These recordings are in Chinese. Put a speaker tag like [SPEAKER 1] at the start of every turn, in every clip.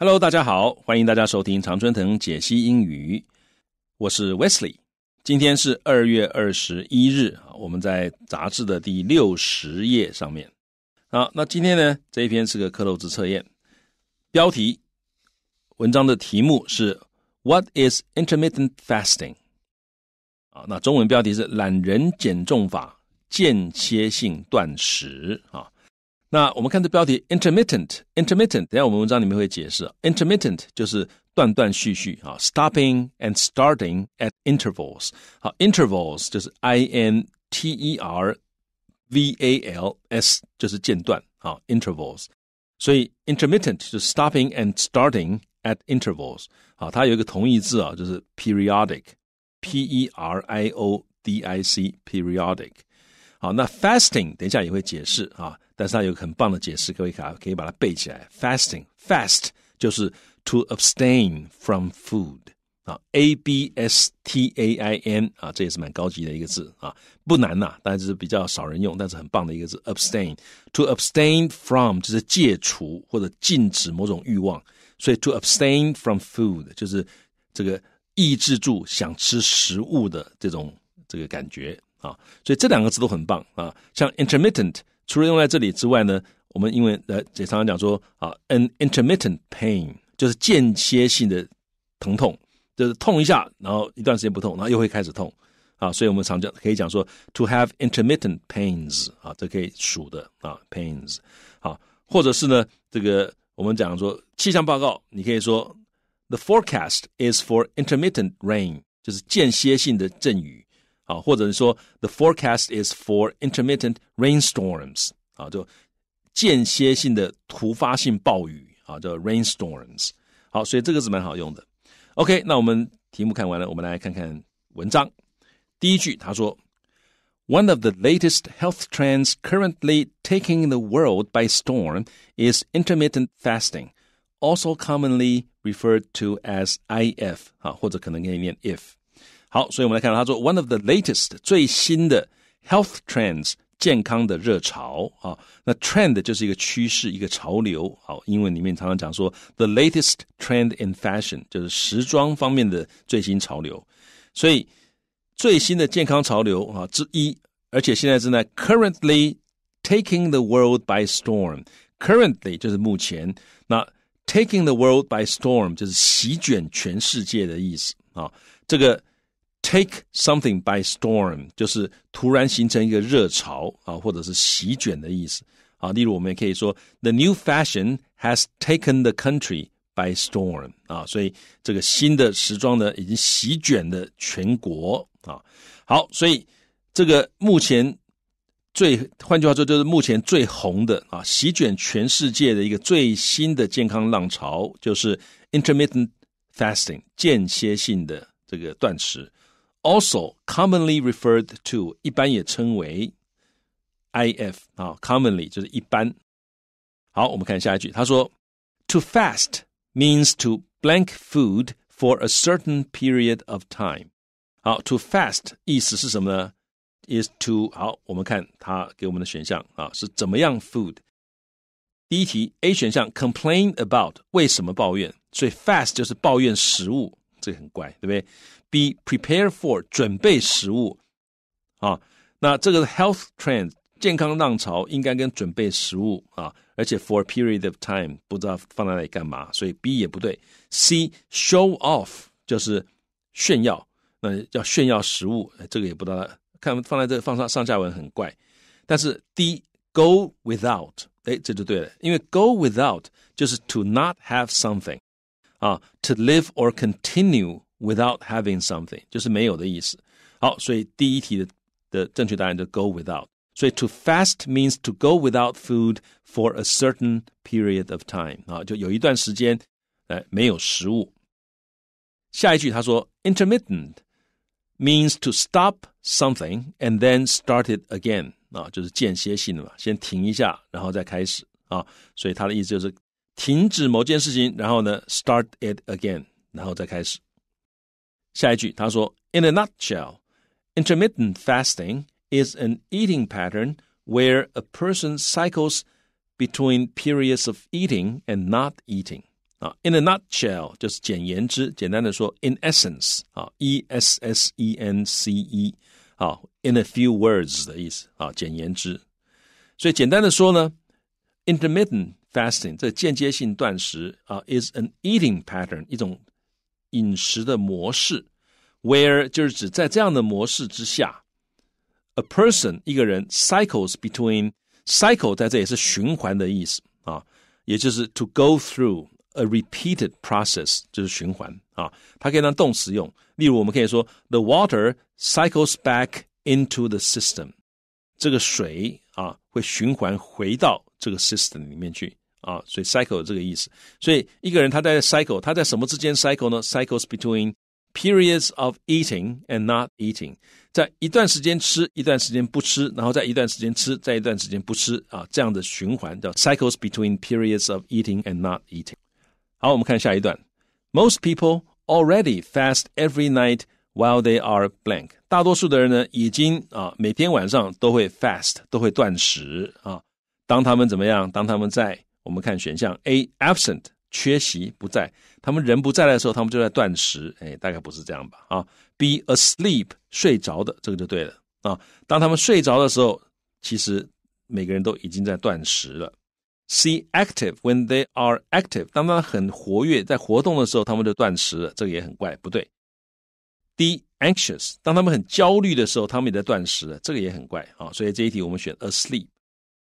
[SPEAKER 1] Hello，大家好，欢迎大家收听常春藤解析英语，我是 Wesley，今天是二月二十一日啊，我们在杂志的第六十页上面，好，那今天呢这一篇是个克漏兹测验，标题文章的题目是 What is intermittent fasting？啊，那中文标题是懒人减重法间歇性断食啊。那我们看这标题 intermittent，intermittent，等下我们文章里面会解释，intermittent 就是断断续续啊，stopping and starting at intervals。好，intervals 就是 i n t e r v a l s，就是间断啊，intervals。所以 intermittent 就是 stopping and starting at intervals。好，它有一个同义字啊，就是 periodic，p e r i o d i c，periodic。好，那 fasting 等一下也会解释啊。但是它有个很棒的解释，各位卡可以把它背起来。Fasting, fast 就是 to abstain from food 啊。abstain 啊，这也是蛮高级的一个字啊，不难呐，但是比较少人用，但是很棒的一个字。abstain to abstain from 就是戒除或者禁止某种欲望，所以 to abstain from food 就是这个抑制住想吃食物的这种这个感觉啊。所以这两个字都很棒啊，像 intermittent。除了用在这里之外呢，我们因为呃，常常讲说啊，an intermittent pain 就是间歇性的疼痛，就是痛一下，然后一段时间不痛，然后又会开始痛啊，所以我们常讲可以讲说 to have intermittent pains 啊，这可以数的啊，pains 好，或者是呢，这个我们讲说气象报告，你可以说 the forecast is for intermittent rain，就是间歇性的阵雨。啊，或者是说 the forecast is for intermittent rainstorms 啊，就间歇性的突发性暴雨啊，叫 rainstorms。好，所以这个是蛮好用的。OK，那我们题目看完了，我们来看看文章。第一句他说，One of the latest health trends currently taking the world by storm is intermittent fasting, also commonly referred to as IF 啊，或者可能可以念 if。好，所以我们来看，他说，one of the latest 最新的 health trends 健康的热潮啊，那 trend 就是一个趋势，一个潮流。好，英文里面常常讲说，the latest trend in fashion 就是时装方面的最新潮流。所以，最新的健康潮流啊之一，而且现在正在 currently taking the world by storm。currently 就是目前，那 taking the world by storm 就是席卷全世界的意思啊，这个。Take something by storm 就是突然形成一个热潮啊，或者是席卷的意思啊。例如，我们也可以说，The new fashion has taken the country by storm 啊。所以，这个新的时装呢，已经席卷了全国啊。好，所以这个目前最，换句话说，就是目前最红的啊，席卷全世界的一个最新的健康浪潮，就是 intermittent fasting 间歇性的这个断食。also commonly referred to，一般也称为 IF 啊，commonly 就是一般。好，我们看下一句，他说，To fast means to blank food for a certain period of time。好，to fast 意思是什么呢？Is to 好，我们看它给我们的选项啊是怎么样 food。第一题 A 选项 complain about 为什么抱怨，所以 fast 就是抱怨食物。这很怪，对不对？B prepare for 准备食物啊，那这个 health trend 健康浪潮应该跟准备食物啊，而且 for a period of time 不知道放在那里干嘛，所以 B 也不对。C show off 就是炫耀，那要炫耀食物，这个也不知道，看放在这放上上下文很怪。但是 D go without，哎，这就对了，因为 go without 就是 to not have something。啊，to live or continue without having something 就是没有的意思。好，所以第一题的的正确答案就 go without。所以 to fast means to go without food for a certain period of time 啊，就有一段时间哎没有食物。下一句他说 intermittent means to stop something and then start it again 啊，就是间歇性的嘛，先停一下，然后再开始啊。所以他的意思就是停止某件事情，然后呢，start it again，然后再开始。下一句他说：In a nutshell, intermittent fasting is an eating pattern where a person cycles between periods of eating and not eating。啊，in a nutshell 就是简言之，简单的说，in essence 啊，e s s e n c e 啊，in a few words 的意思啊，简言之。所以简单的说呢，intermittent fasting 这间接性断食啊、uh,，is an eating pattern 一种饮食的模式，where 就是指在这样的模式之下，a person 一个人 cycles between cycle 在这也是循环的意思啊，也就是 to go through a repeated process 就是循环啊，它可以当动词用，例如我们可以说 the water cycles back into the system，这个水啊，会循环回到这个 system 里面去啊，所以 cycle 有这个意思。所以一个人他在 cycle，他在什么之间 cycle 呢？cycles between periods of eating and not eating，在一段时间吃，一段时间不吃，然后在一段时间吃，在一段时间不吃啊，这样的循环叫 cycles between periods of eating and not eating。好，我们看下一段。Most people already fast every night While they are blank，大多数的人呢，已经啊，每天晚上都会 fast，都会断食啊。当他们怎么样？当他们在我们看选项 A absent 缺席不在，他们人不在的时候，他们就在断食。哎，大概不是这样吧？啊 b asleep 睡着的，这个就对了啊。当他们睡着的时候，其实每个人都已经在断食了。C active when they are active，当他们很活跃，在活动的时候，他们就断食了。这个也很怪，不对。D. 第一，anxious，当他们很焦虑的时候，他们也在断食，这个也很怪啊。所以这一题我们选 asleep。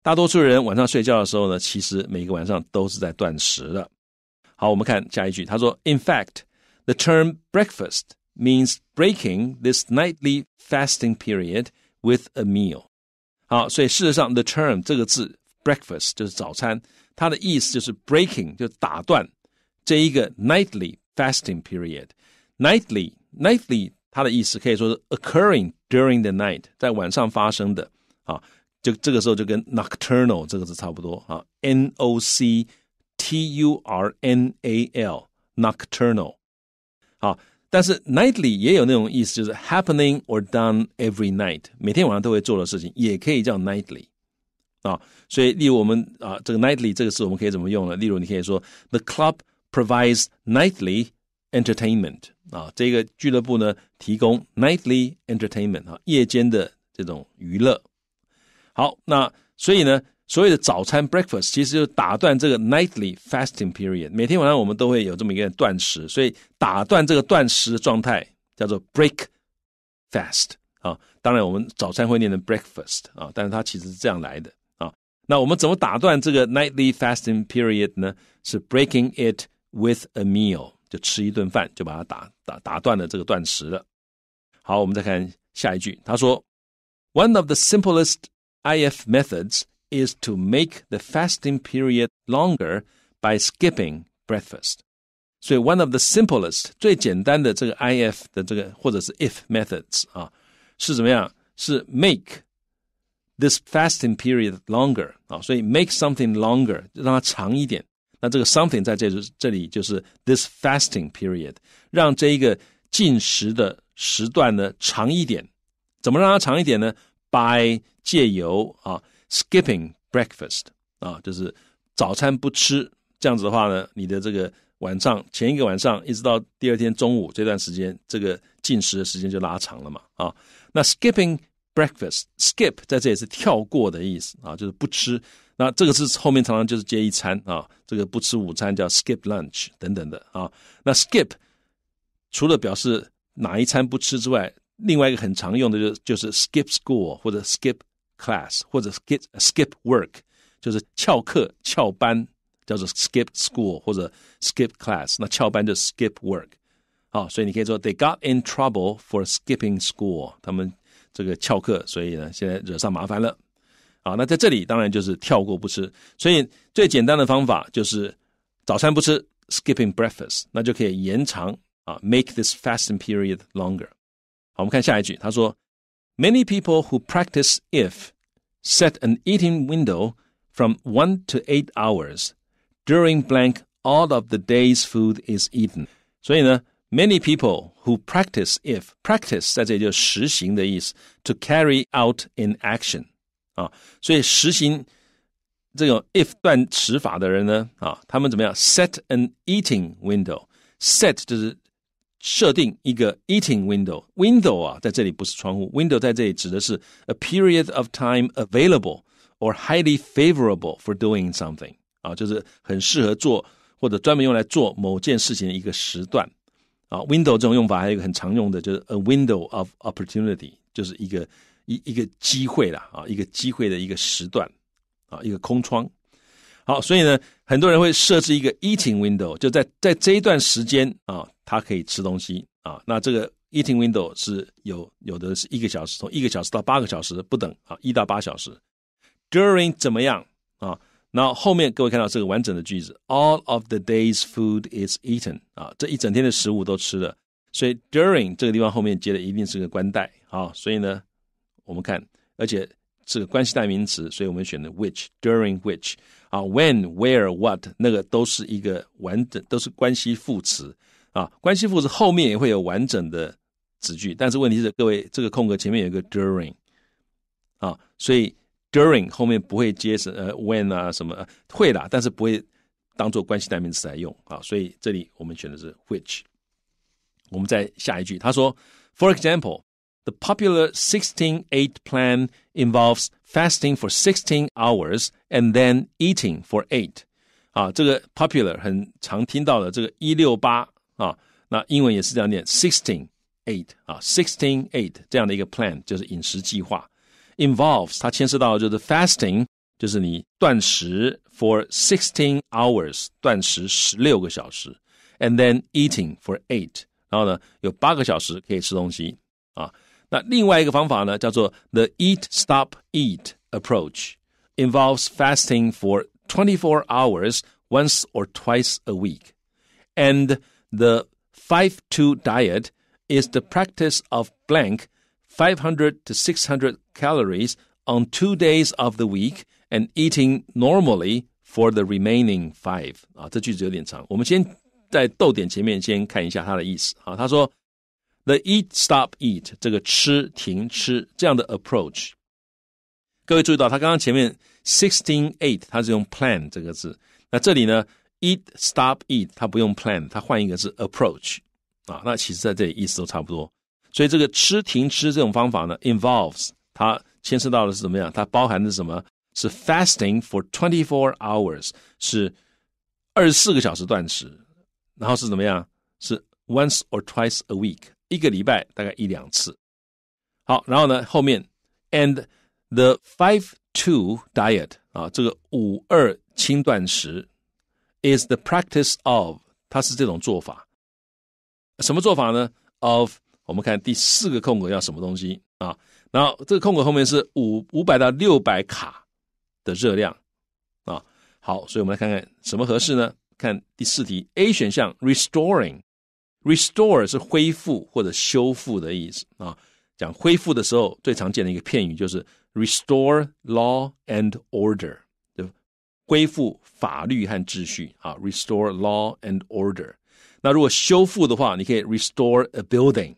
[SPEAKER 1] 大多数人晚上睡觉的时候呢，其实每个晚上都是在断食的。好，我们看下一句，他说：In fact, the term breakfast means breaking this nightly fasting period with a meal。好，所以事实上，the term 这个字 breakfast 就是早餐，它的意思就是 breaking 就打断这一个 nightly fasting period。nightly nightly 它的意思可以说是 occurring during the night，在晚上发生的啊，就这个时候就跟 nocturnal 这个字差不多啊，n o c t u r n a l nocturnal nightly 也有那种意思，就是 happening or done every night，每天晚上都会做的事情，也可以叫 nightly nightly 这个词我们可以怎么用呢？例如，你可以说 club provides nightly Entertainment 啊，这个俱乐部呢提供 nightly entertainment 啊，夜间的这种娱乐。好，那所以呢，所谓的早餐 breakfast 其实就打断这个 nightly fasting period。每天晚上我们都会有这么一个断食，所以打断这个断食的状态叫做 breakfast 啊。当然，我们早餐会念成 breakfast 啊，但是它其实是这样来的啊。那我们怎么打断这个 nightly fasting period 呢？是 breaking it with a meal。吃一顿饭就把它打打打断了这个断食了。好，我们再看下一句，他说，One of the simplest IF methods is to make the fasting period longer by skipping breakfast。所以，one of the simplest 最简单的这个 IF 的这个或者是 IF methods 啊，是怎么样？是 make this fasting period longer 啊？所以 make something longer 让它长一点。那这个 something 在这这里就是 this fasting period，让这一个进食的时段呢长一点，怎么让它长一点呢？By 借由啊 skipping breakfast 啊，就是早餐不吃，这样子的话呢，你的这个晚上前一个晚上一直到第二天中午这段时间，这个进食的时间就拉长了嘛啊。那 skipping breakfast skip 在这也是跳过的意思啊，就是不吃。那这个是后面常常就是接一餐啊，这个不吃午餐叫 skip lunch 等等的啊。那 skip 除了表示哪一餐不吃之外，另外一个很常用的就是、就是 skip school 或者 skip class 或者 skip skip work，就是翘课翘班，叫做 skip school 或者 skip class。那翘班就 skip work 啊，所以你可以说 They got in trouble for skipping school。他们这个翘课，所以呢，现在惹上麻烦了。啊，那在这里当然就是跳过不吃，所以最简单的方法就是早餐不吃，skipping breakfast，那就可以延长啊，make this fasting period longer。好，我们看下一句，他说，Many people who practice if set an eating window from one to eight hours during blank all of the day's food is eaten。所以呢，Many people who practice if practice 在这里就实行的意思，to carry out in action 啊，所以实行这种 if 断词法的人呢，啊，他们怎么样 an eating window？set 就是设定一个 eating window。window 啊，在这里不是窗户，window 在这里指的是 a period of time available or highly favorable for doing something 啊，就是很适合做或者专门用来做某件事情的一个时段啊，window 这种用法还有一个很常用的，就是 a window of opportunity，就是一个一一个机会啦，啊，一个机会的一个时段，啊，一个空窗。好，所以呢，很多人会设置一个 eating window，就在在这一段时间啊，它可以吃东西啊。那这个 eating window 是有有的是一个小时，从一个小时到八个小时不等啊，一到八小时。During 怎么样啊？那后面各位看到这个完整的句子，all of the day's food is eaten 啊，这一整天的食物都吃了。所以 during 这个地方后面接的一定是个关代啊，所以呢，我们看，而且是个关系代名词，所以我们选的 which，during which 啊，when，where，what 那个都是一个完整，都是关系副词啊，关系副词后面也会有完整的子句，但是问题是各位这个空格前面有一个 during 啊，所以。During 后面不会接什呃 when 啊什么会啦，但是不会当做关系代名词来用啊，所以这里我们选的是 which。我们再下一句，他说，For example，the popular sixteen-eight plan involves fasting for sixteen hours and then eating for eight。啊，这个 popular 很常听到的这个一六八啊，那英文也是这样念 sixteen eight 啊，sixteen eight 这样的一个 plan 就是饮食计划。involves 它牵涉到就是 fasting，就是你断食 for sixteen hours，断食十六个小时，and then eating for eight，然后呢有八个小时可以吃东西啊。那另外一个方法呢叫做 the eat stop eat approach，involves fasting for twenty four hours once or twice a week, and the five two diet is the practice of blank 500 to 600 calories on two days of the week and eating normally for the remaining five. five。啊，这句子有点长，我们先在逗点前面先看一下它的意思啊。他说，the eat stop eat 这个吃停吃这样的 approach。各位注意到，他刚刚前面 sixteen eight，他是用 plan 这个字。那这里呢，eat stop eat，他不用 plan，他换一个字 approach 啊。那其实在这里意思都差不多。所以这个吃停吃这种方法呢，involves 它牵涉到的是怎么样？它包含的是什么？是 fasting for twenty four hours，是二十四个小时断食，然后是怎么样？是 once or twice a week，一个礼拜大概一两次。好，然后呢，后面 and the five two diet 啊，这个五二轻断食 is the practice of，它是这种做法。什么做法呢？of 我们看第四个空格要什么东西啊？然后这个空格后面是五五百到六百卡的热量啊，好，所以我们来看看什么合适呢？看第四题，A 选项 restoring，restore 是恢复或者修复的意思啊，讲恢复的时候最常见的一个片语就是 restore law and order，恢复法律和秩序啊，restore law and order。那如果修复的话，你可以 restore a building。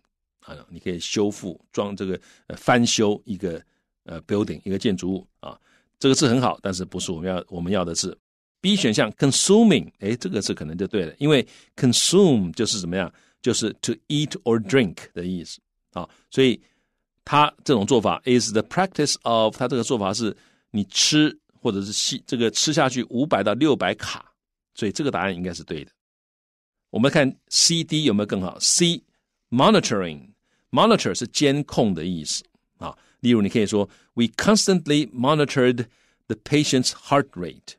[SPEAKER 1] 啊，你可以修复、装这个、呃，翻修一个呃 building，一个建筑物啊。这个字很好，但是不是我们要我们要的字。B 选项 consuming，哎，这个字可能就对了，因为 consume 就是怎么样，就是 to eat or drink 的意思啊。所以他这种做法 is the practice of，他这个做法是你吃或者是吸这个吃下去五百到六百卡，所以这个答案应该是对的。我们看 C D 有没有更好？C monitoring。Monitor 是监控的意思啊，例如你可以说，We constantly monitored the patient's heart rate，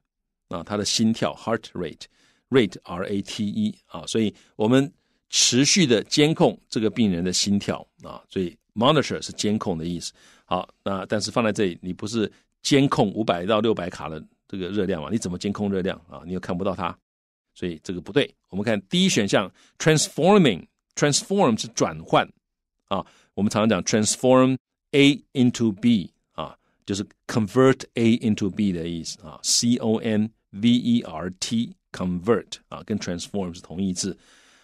[SPEAKER 1] 啊，他的心跳，heart rate，rate r a t e 啊，所以我们持续的监控这个病人的心跳啊，所以 monitor 是监控的意思。好，那但是放在这里，你不是监控五百到六百卡的这个热量嘛？你怎么监控热量啊？你又看不到它，所以这个不对。我们看第一选项，transforming，transform 是转换。啊，我们常常讲 transform a into b 啊，就是 convert a into b 的意思啊。C O N V E R T，convert 啊，跟 transform 是同义字。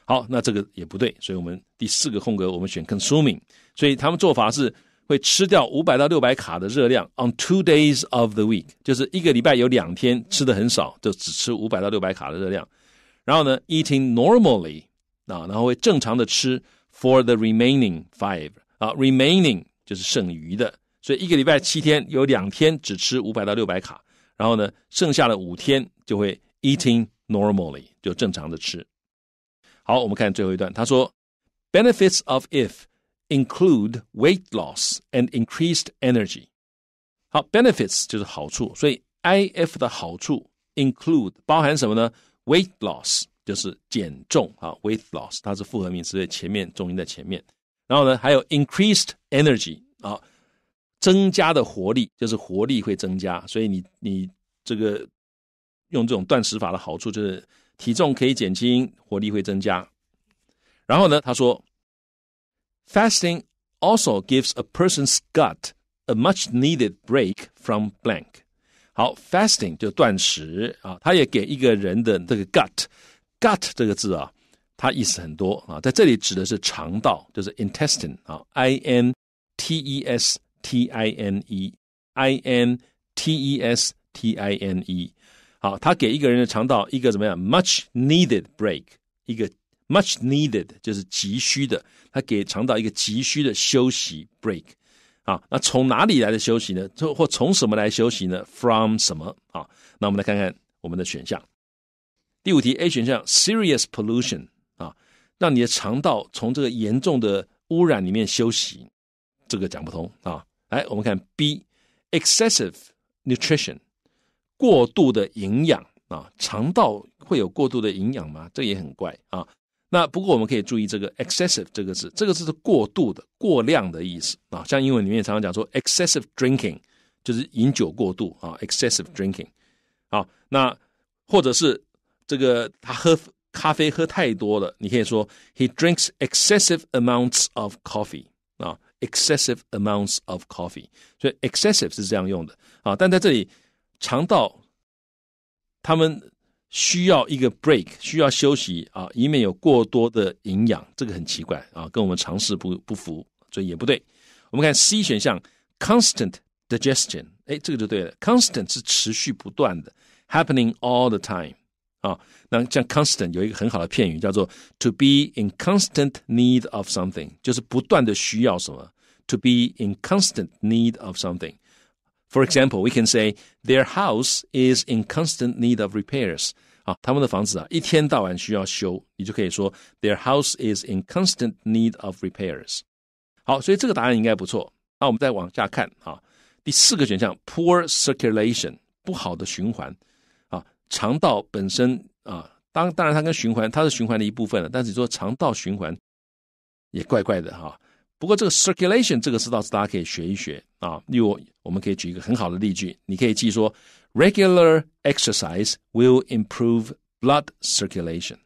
[SPEAKER 1] 好，那这个也不对，所以我们第四个空格我们选 consuming。所以他们做法是会吃掉五百到六百卡的热量，on two days of the week，就是一个礼拜有两天吃的很少，就只吃五百到六百卡的热量。然后呢，eating normally 啊，然后会正常的吃。for the remaining five 啊，remaining 就是剩余的，所以一个礼拜七天有两天只吃五百到六百卡，然后呢，剩下的五天就会 eating normally 就正常的吃。好，我们看最后一段，他说，benefits of if include weight loss and increased energy。好，benefits 就是好处，所以 I F 的好处 include 包含什么呢？weight loss 就是减重啊，weight loss，它是复合名词，所以前面重音在前面。然后呢，还有 increased energy 啊，增加的活力，就是活力会增加。所以你你这个用这种断食法的好处就是体重可以减轻，活力会增加。然后呢，他说，fasting also gives a person's gut a much needed break from blank。好，fasting 就断食啊，它也给一个人的这个 gut。Gut 这个字啊，它意思很多啊，在这里指的是肠道，就是 intestine 啊，i n t e s t i n e i n t e s t i n e。好，他给一个人的肠道一个怎么样？Much needed break，一个 much needed 就是急需的，他给肠道一个急需的休息 break 啊。那从哪里来的休息呢？或或从什么来休息呢？From 什么啊？那我们来看看我们的选项。第五题，A 选项，serious pollution 啊，让你的肠道从这个严重的污染里面休息，这个讲不通啊。来，我们看 B，excessive nutrition，过度的营养啊，肠道会有过度的营养吗？这也很怪啊。那不过我们可以注意这个 excessive 这个字，这个字是过度的、过量的意思啊。像英文里面常常讲说 excessive drinking 就是饮酒过度啊，excessive drinking，好，那或者是。这个他喝咖啡喝太多了，你可以说 he drinks excessive amounts of coffee 啊，excessive amounts of coffee，所以 excessive 是这样用的啊。但在这里，肠道他们需要一个 break，需要休息啊，以免有过多的营养。这个很奇怪啊，跟我们常识不不符，所以也不对。我们看 C 选项 constant digestion，哎，这个就对了，constant 是持续不断的，happening all the time。啊。那像 constant 有一个很好的片语叫做 to be in constant need of something，就是不断的需要什么。To be in constant need of something. For example, we can say their house is in constant need of repairs. 啊，他们的房子啊，一天到晚需要修，你就可以说 their house is in constant need of repairs。好，所以这个答案应该不错。那我们再往下看啊，第四个选项 poor circulation 不好的循环。肠道本身啊，当当然它跟循环，它是循环的一部分了。但是你说肠道循环也怪怪的哈。不过这个 circulation 这个词，到是大家可以学一学啊。例如，我们可以举一个很好的例句，你可以记说：regular exercise will improve blood circulation。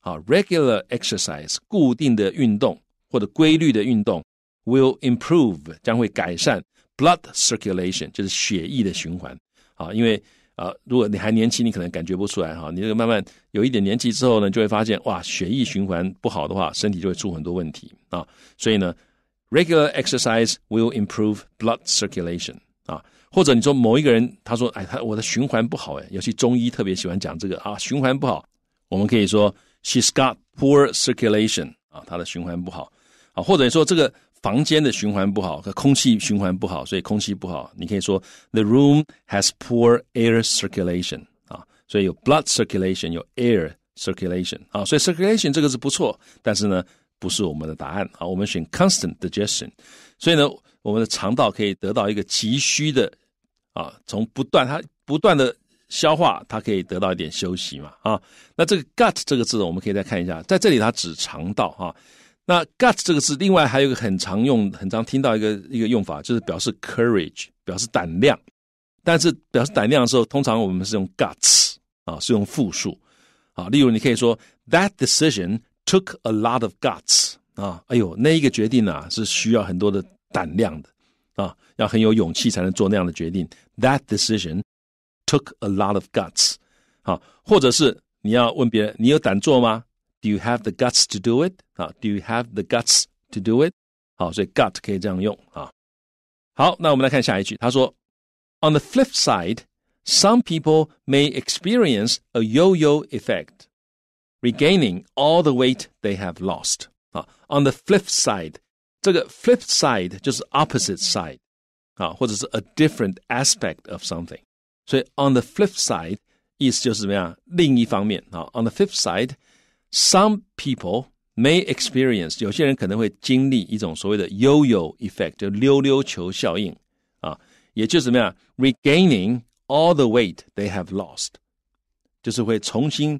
[SPEAKER 1] 好，regular exercise 固定的运动或者规律的运动 will improve 将会改善 blood circulation，就是血液的循环。好，因为啊，如果你还年轻，你可能感觉不出来哈。你这个慢慢有一点年纪之后呢，就会发现哇，血液循环不好的话，身体就会出很多问题啊。所以呢，regular exercise will improve blood circulation 啊。或者你说某一个人，他说哎，他我的循环不好哎，尤其中医特别喜欢讲这个啊，循环不好，我们可以说 she's got poor circulation 啊，他的循环不好啊，或者说这个。房间的循环不好和空气循环不好，所以空气不好。你可以说 "The room has poor air circulation" 啊，所以有 blood circulation，有 air circulation 啊，所以 circulation 这个字不错，但是呢，不是我们的答案啊。我们选 constant digestion，所以呢，我们的肠道可以得到一个急需的啊，从不断它不断的消化，它可以得到一点休息嘛啊。那这个 gut 这个字，我们可以再看一下，在这里它指肠道哈。那 guts 这个字，另外还有一个很常用、很常听到一个一个用法，就是表示 courage，表示胆量。但是表示胆量的时候，通常我们是用 guts，啊，是用复数，啊，例如你可以说 that decision took a lot of guts，啊，哎呦，那一个决定啊，是需要很多的胆量的，啊，要很有勇气才能做那样的决定。That decision took a lot of guts。好，或者是你要问别人，你有胆做吗？Do you have the guts to do it？啊，Do you have the guts to do it？好，所以 gut 可以这样用啊。好，那我们来看下一句，他说，On the flip side。some people may experience a yo-yo effect, regaining all the weight they have lost. Uh, on the flip side, 这个 flip side 就是 opposite side 啊，或者是 a different aspect of something. So on the flip side 意思就是怎么样？另一方面啊，on the flip side Some people may experience 有些人可能会经历一种所谓的 yo-yo effect，就溜溜球效应啊，也就是怎么样，regaining all the weight they have lost，就是会重新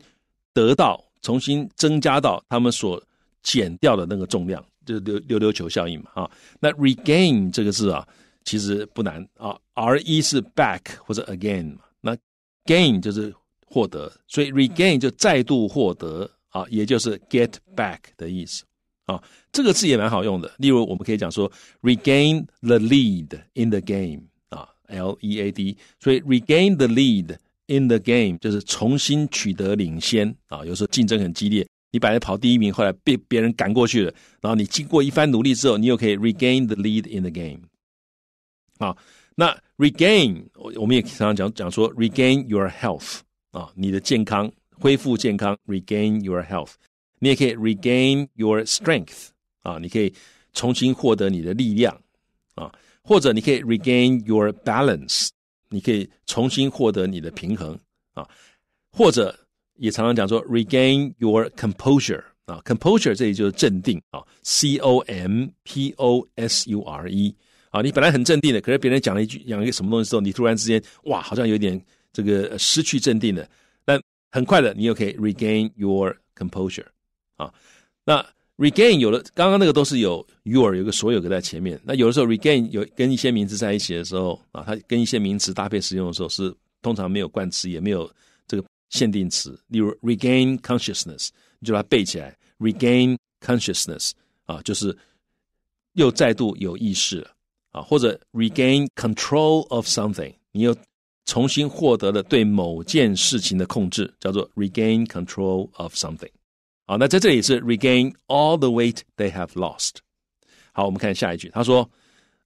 [SPEAKER 1] 得到，重新增加到他们所减掉的那个重量，就溜溜溜球效应嘛，哈。那 regain 这个字啊，其实不难啊，r e 是 back 或者 again 嘛，那 gain 就是获得，所以 regain 就再度获得。啊，也就是 get back 的意思啊，这个字也蛮好用的。例如，我们可以讲说 regain the lead in the game 啊，L E A D，所以 regain the lead in the game 就是重新取得领先啊。有时候竞争很激烈，你本来跑第一名，后来被别人赶过去了，然后你经过一番努力之后，你又可以 regain the lead in the game。啊，那 regain 我我们也常常讲讲说 regain your health 啊，你的健康。恢复健康，regain your health。你也可以 regain your strength 啊，你可以重新获得你的力量啊，或者你可以 regain your balance，你可以重新获得你的平衡啊，或者也常常讲说 regain your composure 啊，composure 这里就是镇定啊，C O M P O S U R E 啊，你本来很镇定的，可是别人讲了一句讲一个什么东西之后，你突然之间哇，好像有点这个失去镇定了。很快的，你又可以 regain your composure，啊，那 regain 有了，刚刚那个都是有 your 有个所有格在前面。那有的时候 regain 有跟一些名词在一起的时候，啊，它跟一些名词搭配使用的时候，是通常没有冠词，也没有这个限定词。例如 regain consciousness，你就把它背起来，regain consciousness，啊，就是又再度有意识了，啊，或者 regain control of something，你又重新获得了对某件事情的控制，叫做 regain control of something。好，那在这里是 regain all the weight they have lost。好，我们看下一句，他说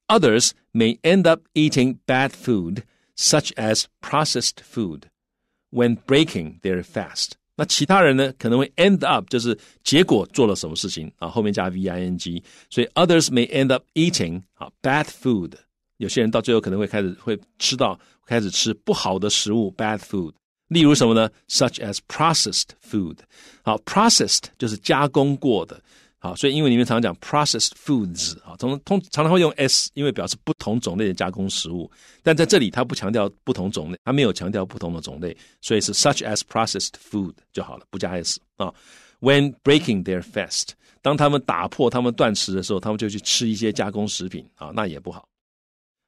[SPEAKER 1] ，others may end up eating bad food such as processed food when breaking their fast。那其他人呢，可能会 end up 就是结果做了什么事情啊，后面加 v i n g，所以 others may end up eating 啊 bad food。有些人到最后可能会开始会吃到开始吃不好的食物，bad food。例如什么呢？such as processed food。好，processed 就是加工过的。好，所以因为你们常讲 processed foods，啊，通通常常会用 s，因为表示不同种类的加工食物。但在这里它不强调不同种类，它没有强调不同的种类，所以是 such as processed food 就好了，不加 s。啊，when breaking their fast，当他们打破他们断食的时候，他们就去吃一些加工食品，啊，那也不好。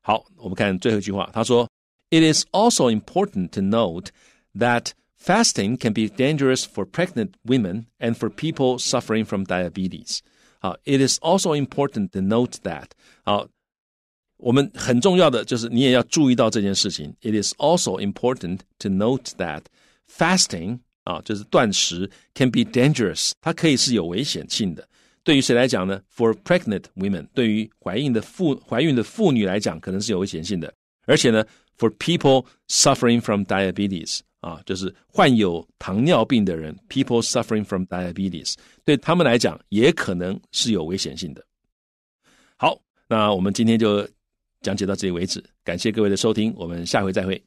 [SPEAKER 1] 好，我们看最后一句话，他说：“It is also important to note that fasting can be dangerous for pregnant women and for people suffering from diabetes。”好，It is also important to note that。好，我们很重要的就是你也要注意到这件事情。It is also important to note that fasting 啊，就是断食 can be dangerous，它可以是有危险性的。对于谁来讲呢？For pregnant women，对于怀孕的妇怀孕的妇女来讲，可能是有危险性的。而且呢，For people suffering from diabetes，啊，就是患有糖尿病的人，people suffering from diabetes，对他们来讲也可能是有危险性的。好，那我们今天就讲解到这里为止。感谢各位的收听，我们下回再会。